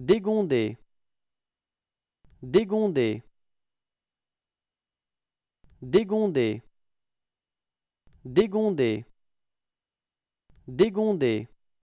dégondé dégondé. dégondé dégondé, dégondé.